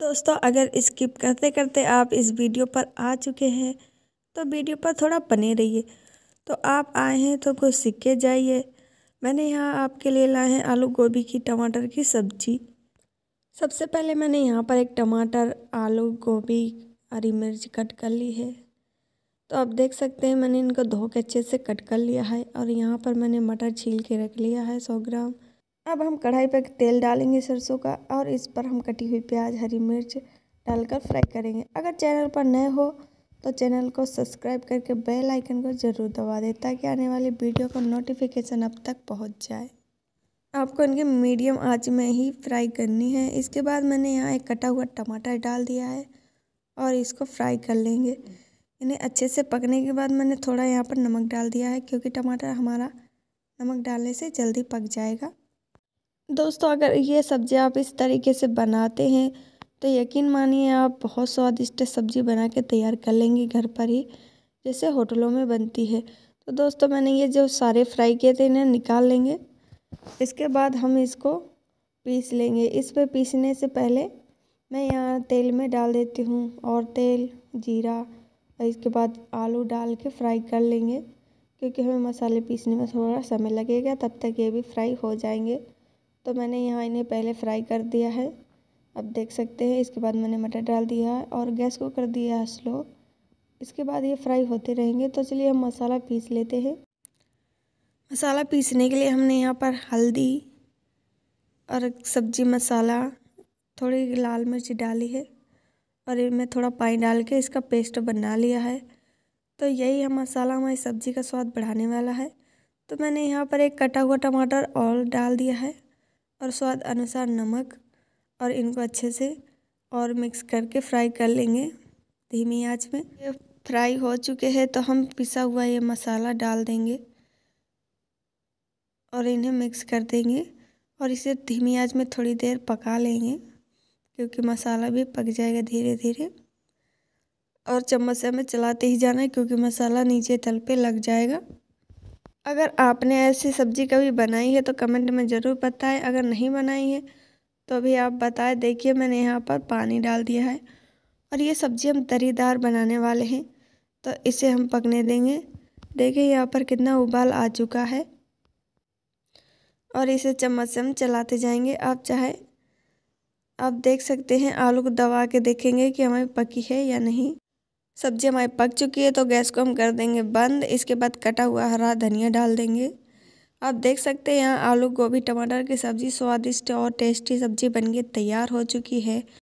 दोस्तों अगर स्किप करते करते आप इस वीडियो पर आ चुके हैं तो वीडियो पर थोड़ा बने रहिए तो आप आए हैं तो कुछ सीखे जाइए मैंने यहाँ आपके लिए लाए हैं आलू गोभी की टमाटर की सब्जी सबसे पहले मैंने यहाँ पर एक टमाटर आलू गोभी हरी मिर्च कट कर ली है तो आप देख सकते हैं मैंने इनको धो के अच्छे से कट कर लिया है और यहाँ पर मैंने मटर छील के रख लिया है सौ ग्राम अब हम कढ़ाई पर तेल डालेंगे सरसों का और इस पर हम कटी हुई प्याज हरी मिर्च डालकर फ्राई करेंगे अगर चैनल पर नए हो तो चैनल को सब्सक्राइब करके बेल आइकन को ज़रूर दबा दें ताकि आने वाली वीडियो का नोटिफिकेशन अब तक पहुंच जाए आपको इनके मीडियम आंच में ही फ्राई करनी है इसके बाद मैंने यहाँ एक कटा हुआ टमाटर डाल दिया है और इसको फ्राई कर लेंगे इन्हें अच्छे से पकने के बाद मैंने थोड़ा यहाँ पर नमक डाल दिया है क्योंकि टमाटर हमारा नमक डालने से जल्दी पक जाएगा दोस्तों अगर ये सब्ज़ी आप इस तरीके से बनाते हैं तो यकीन मानिए आप बहुत स्वादिष्ट सब्ज़ी बना के तैयार कर लेंगे घर पर ही जैसे होटलों में बनती है तो दोस्तों मैंने ये जो सारे फ्राई किए थे इन्हें निकाल लेंगे इसके बाद हम इसको पीस लेंगे इस पर पीसने से पहले मैं यहाँ तेल में डाल देती हूँ और तेल जीरा और इसके बाद आलू डाल के फ्राई कर लेंगे क्योंकि हमें मसाले पीसने में थोड़ा समय लगेगा तब तक ये भी फ्राई हो जाएंगे तो मैंने यहाँ इन्हें पहले फ्राई कर दिया है अब देख सकते हैं इसके बाद मैंने मटर डाल दिया है और गैस को कर दिया है स्लो इसके बाद ये फ्राई होते रहेंगे तो चलिए हम मसाला पीस लेते हैं मसाला पीसने के लिए हमने यहाँ पर हल्दी और सब्जी मसाला थोड़ी लाल मिर्च डाली है और इनमें थोड़ा पानी डाल के इसका पेस्ट बना लिया है तो यही हम मसाला हमारी सब्ज़ी का स्वाद बढ़ाने वाला है तो मैंने यहाँ पर एक कटा हुआ टमाटर और डाल दिया है और स्वाद अनुसार नमक और इनको अच्छे से और मिक्स करके फ्राई कर लेंगे धीमी आंच में ये फ्राई हो चुके हैं तो हम पिसा हुआ ये मसाला डाल देंगे और इन्हें मिक्स कर देंगे और इसे धीमी आंच में थोड़ी देर पका लेंगे क्योंकि मसाला भी पक जाएगा धीरे धीरे और चम्मच से हमें चलाते ही जाना है क्योंकि मसाला नीचे तल पे लग जाएगा अगर आपने ऐसी सब्ज़ी कभी बनाई है तो कमेंट में ज़रूर बताएं अगर नहीं बनाई है तो अभी आप बताएं देखिए मैंने यहाँ पर पानी डाल दिया है और ये सब्ज़ी हम तरीदार बनाने वाले हैं तो इसे हम पकने देंगे देखिए यहाँ पर कितना उबाल आ चुका है और इसे चम्मच से हम चलाते जाएंगे आप चाहे आप देख सकते हैं आलू को दबा के देखेंगे कि हमें पकी है या नहीं सब्जी हमारी पक चुकी है तो गैस को हम कर देंगे बंद इसके बाद कटा हुआ हरा धनिया डाल देंगे आप देख सकते हैं यहाँ आलू गोभी टमाटर की सब्ज़ी स्वादिष्ट और टेस्टी सब्ज़ी बनके तैयार हो चुकी है